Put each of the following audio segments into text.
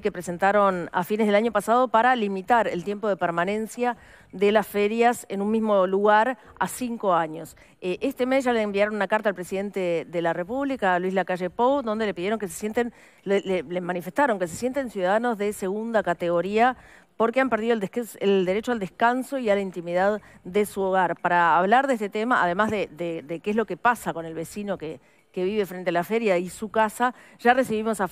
que presentaron a fines del año pasado para limitar el tiempo de permanencia de las ferias en un mismo lugar a cinco años. Eh, este mes ya le enviaron una carta al presidente de la República, Luis Lacalle Pou, donde le pidieron que se sienten, le, manifestaron que se sienten ciudadanos de segunda categoría porque han perdido el, derecho al descanso y a la intimidad de su hogar. Para hablar de este tema, además de qué es lo que pasa con el vecino que, que vive frente a la feria y su casa. Ya recibimos a,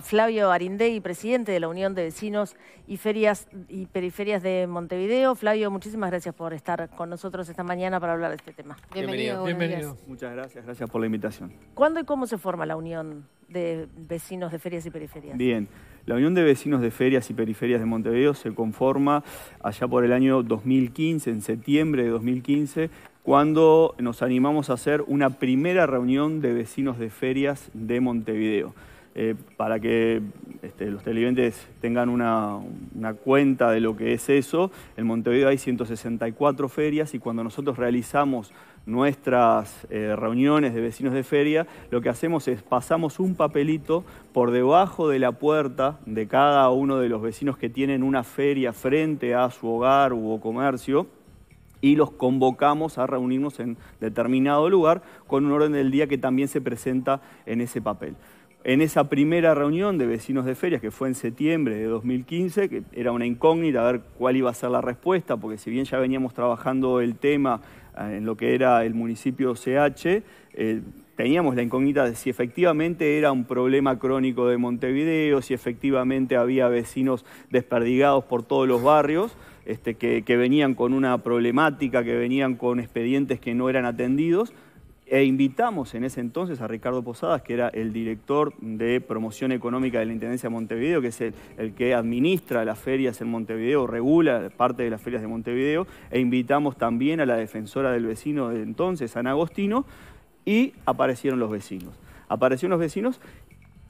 Flavio Arindey, presidente de la Unión de Vecinos y Ferias y Periferias de Montevideo. Flavio, muchísimas gracias por estar con nosotros esta mañana para hablar de este tema. Bienvenido. Bienvenido. Muchas gracias, gracias por la invitación. ¿Cuándo y cómo se forma la Unión de Vecinos de Ferias y Periferias? Bien. La Unión de Vecinos de Ferias y Periferias de Montevideo se conforma allá por el año 2015, en septiembre de 2015, cuando nos animamos a hacer una primera reunión de vecinos de ferias de Montevideo. Eh, para que este, los televidentes tengan una, cuenta de lo que es eso, en Montevideo hay 164 ferias y cuando nosotros realizamos nuestras eh, reuniones de vecinos de feria, lo que hacemos es pasamos un papelito por debajo de la puerta de cada uno de los vecinos que tienen una feria frente a su hogar u comercio y los convocamos a reunirnos en determinado lugar con un orden del día que también se presenta en ese papel. En esa primera reunión de vecinos de ferias, que fue en septiembre de 2015, que era una incógnita a ver cuál iba a ser la respuesta, porque si bien ya veníamos trabajando el tema eh, en lo que era el municipio CH, eh, teníamos la incógnita de si efectivamente era un problema crónico de Montevideo, si efectivamente había vecinos desperdigados por todos los barrios, este, que, venían con una problemática, que venían con expedientes que no eran atendidos. E invitamos en ese entonces a Ricardo Posadas, que era el director de promoción económica de la Intendencia de Montevideo, que es el, que administra las ferias en Montevideo, regula parte de las ferias de Montevideo, e invitamos también a la defensora del vecino de entonces, San Agostino, y aparecieron los vecinos. Aparecieron los vecinos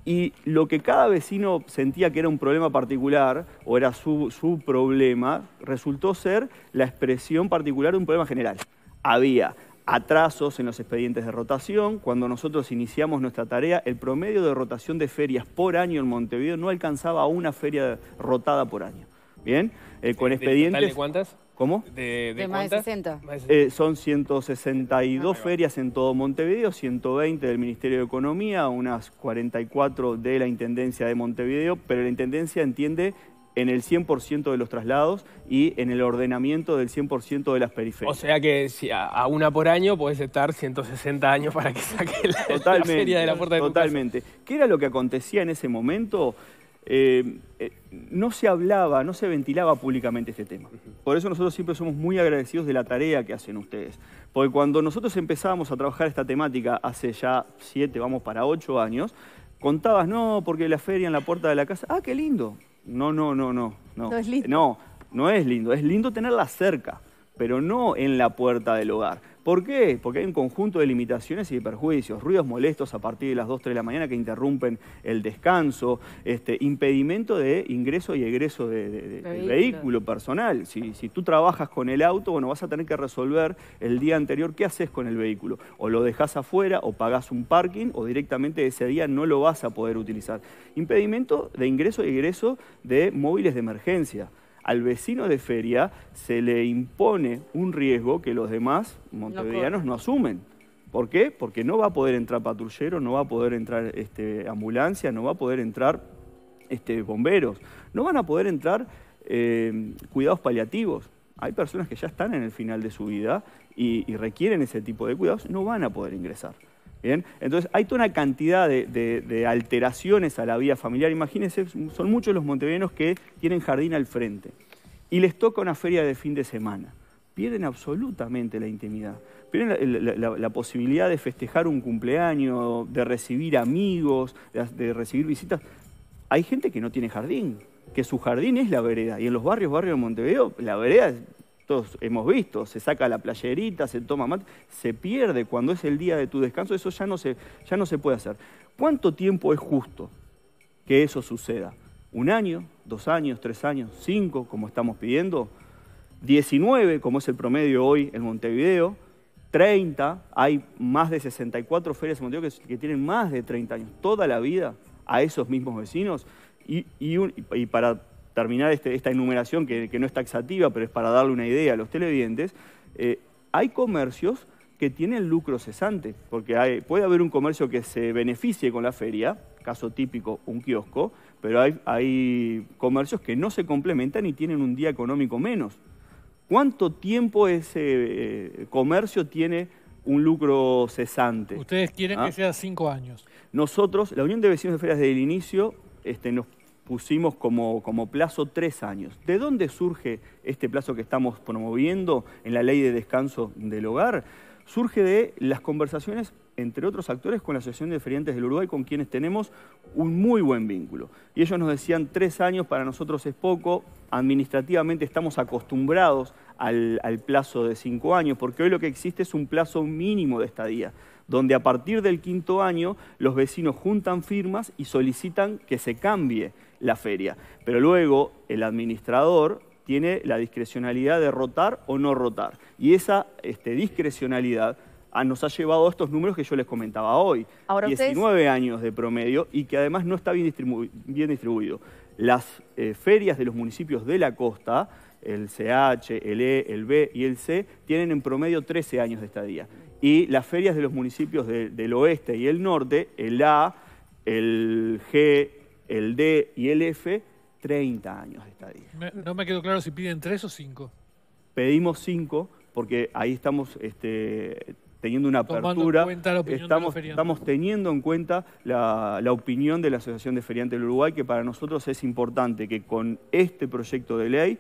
y lo que cada vecino sentía que era un problema particular o era su, problema, resultó ser la expresión particular de un problema general. Había atrasos en los expedientes de rotación. Cuando nosotros iniciamos nuestra tarea, el promedio de rotación de ferias por año en Montevideo no alcanzaba a una feria rotada por año. ¿Bien? Eh, con expedientes. cuántas? ¿Cómo? ¿De, de más de 60? Eh, son 162 ferias en todo Montevideo, 120 del Ministerio de Economía, unas 44 de la Intendencia de Montevideo, pero la Intendencia entiende en el 100% de los traslados y en el ordenamiento del 100% de las periferias. O sea que a, una por año puedes estar 160 años para que saque la, feria de la puerta de Totalmente. ¿Qué era lo que acontecía en ese momento? Eh, eh, no se hablaba, no se ventilaba públicamente este tema. Por eso nosotros siempre somos muy agradecidos de la tarea que hacen ustedes. Porque cuando nosotros empezábamos a trabajar esta temática hace ya siete, vamos para ocho años, contabas, no, porque la feria en la puerta de la casa, ah, qué lindo. No, no, no, no. No, no es lindo. No, no es lindo. Es lindo tenerla cerca, pero no en la puerta del hogar. ¿Por qué? Porque hay un conjunto de limitaciones y de perjuicios, ruidos molestos a partir de las 2, 3 de la mañana que interrumpen el descanso, este, impedimento de ingreso y egreso de, del vehículo personal. Si, tú trabajas con el auto, bueno, vas a tener que resolver el día anterior qué haces con el vehículo. O lo dejas afuera, o pagas un parking, o directamente ese día no lo vas a poder utilizar. Impedimento de ingreso y egreso de móviles de emergencia al vecino de feria se le impone un riesgo que los demás montevideanos no asumen. ¿Por qué? Porque no va a poder entrar patrullero, no va a poder entrar este, ambulancia, no va a poder entrar este, bomberos, no van a poder entrar eh, cuidados paliativos. Hay personas que ya están en el final de su vida y requieren ese tipo de cuidados, no van a poder ingresar. Entonces, hay toda una cantidad de, alteraciones a la vida familiar. Imagínense, son muchos los montevideanos que tienen jardín al frente y les toca una feria de fin de semana. Pierden absolutamente la intimidad. Pierden la, posibilidad de festejar un cumpleaños, de recibir amigos, de, recibir visitas. Hay gente que no tiene jardín, que su jardín es la vereda. Y en los barrios, barrios de Montevideo, la vereda todos hemos visto, se saca la playerita, se toma mate, se pierde cuando es el día de tu descanso, eso ya no se, ya no se puede hacer. ¿Cuánto tiempo es justo que eso suceda? ¿Un año, dos años, tres años, cinco, como estamos pidiendo? 19, como es el promedio hoy en Montevideo, 30, hay más de 64 ferias en Montevideo que, tienen más de 30 años, toda la vida a esos mismos vecinos y para terminar este, esta enumeración que, no es taxativa, pero es para darle una idea a los televidentes, eh, hay comercios que tienen lucro cesante, porque puede haber un comercio que se beneficie con la feria, caso típico un kiosco, pero hay, comercios que no se complementan y tienen un día económico menos. ¿Cuánto tiempo ese eh, comercio tiene un lucro cesante? Ustedes quieren que ¿Ah? sea cinco años. Nosotros, la Unión de Vecinos de Ferias desde el inicio, este, nos pusimos como, plazo tres años. ¿De dónde surge este plazo que estamos promoviendo en la ley de descanso del hogar? Surge de las conversaciones, entre otros actores, con la Asociación de Feriantes del Uruguay, con quienes tenemos un muy buen vínculo. Y ellos nos decían, tres años para nosotros es poco, administrativamente estamos acostumbrados al plazo de cinco años, porque hoy lo que existe es un plazo mínimo de estadía donde a partir del quinto año los vecinos juntan firmas y solicitan que se cambie la feria. Pero luego el administrador tiene la discrecionalidad de rotar o no rotar. Y esa este, discrecionalidad nos ha llevado a estos números que yo les comentaba hoy. 19 años de promedio y que además no está bien, distribuido. Las eh, ferias de los municipios de la costa, el CH, el E, el B y el C, tienen en promedio 13 años de estadía. Y las ferias de los municipios del oeste y el norte, el A, el G, el D y el F, 30 años de estadía. no me quedó claro si piden 3 o 5. Pedimos 5 porque ahí estamos este, teniendo una apertura. Estamos, estamos, teniendo en cuenta la, la, opinión de la Asociación de Feriantes del Uruguay, que para nosotros es importante que con este proyecto de ley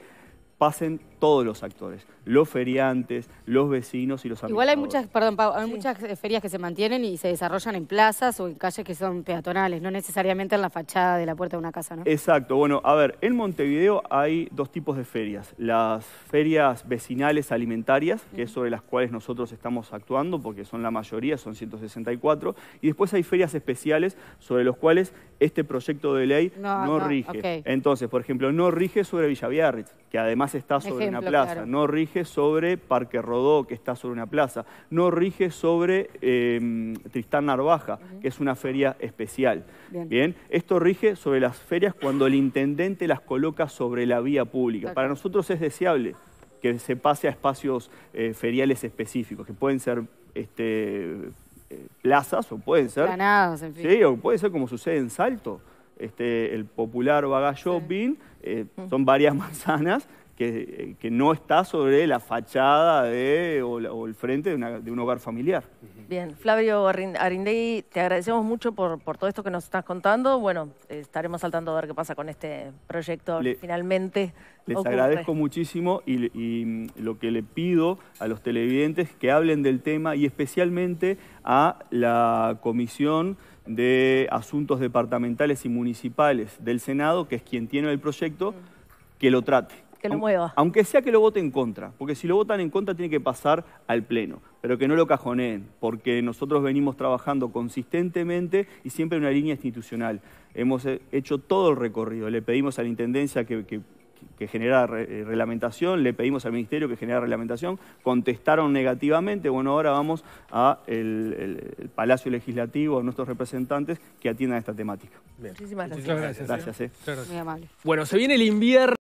pasen todos los actores, los feriantes, los vecinos y los amigos. Igual hay muchas, perdón, hay muchas eh, ferias que se mantienen y se desarrollan en plazas o en calles que son peatonales, no necesariamente en la fachada de la puerta de una casa, ¿no? Exacto, bueno, a ver, en Montevideo hay dos tipos de ferias. Las ferias vecinales alimentarias, que es sobre las cuales nosotros estamos actuando, porque son la mayoría, son 164, y después hay ferias especiales sobre los cuales este proyecto de ley no, rige. Entonces, por ejemplo, no rige sobre Villaviarritz, que además está sobre una plaza, no rige sobre Parque Rodó, que está sobre una plaza, no rige sobre em, Tristán Narvaja, que es una feria especial. Bien. Esto rige sobre las ferias cuando el intendente las coloca sobre la vía pública. Para nosotros es deseable que se pase a espacios eh, feriales específicos, que pueden ser este, eh, plazas o pueden ser... Planados, en fin. Sí, o puede ser como sucede en Salto, este, el popular Baga Shopping, eh, mm. son varias manzanas eh, que, no está sobre la fachada o, el frente de, un hogar familiar. Bien, Flavio Arindey, te agradecemos mucho por, todo esto que nos estás contando. Bueno, eh, estaremos saltando a ver qué pasa con este proyecto finalmente. Les agradezco pues. muchísimo y, y mm, lo que le pido a los televidentes que hablen del tema y especialmente a la comisión de Asuntos Departamentales y Municipales del Senado, que es quien tiene el proyecto, que lo trate mueva. Aunque sea que lo vote en contra, porque si lo votan en contra tiene que pasar al Pleno, pero que no lo cajoneen, porque nosotros venimos trabajando consistentemente y siempre en una línea institucional. Hemos eh, hecho todo el recorrido, le pedimos a la Intendencia que, que genera eh, reglamentación, le pedimos al Ministerio que genera reglamentación, contestaron negativamente, bueno, ahora vamos al Palacio Legislativo, a nuestros representantes que atiendan esta temática. Muchísimas gracias. Eh. gracias. Muy amable. Bueno, se viene el invierno.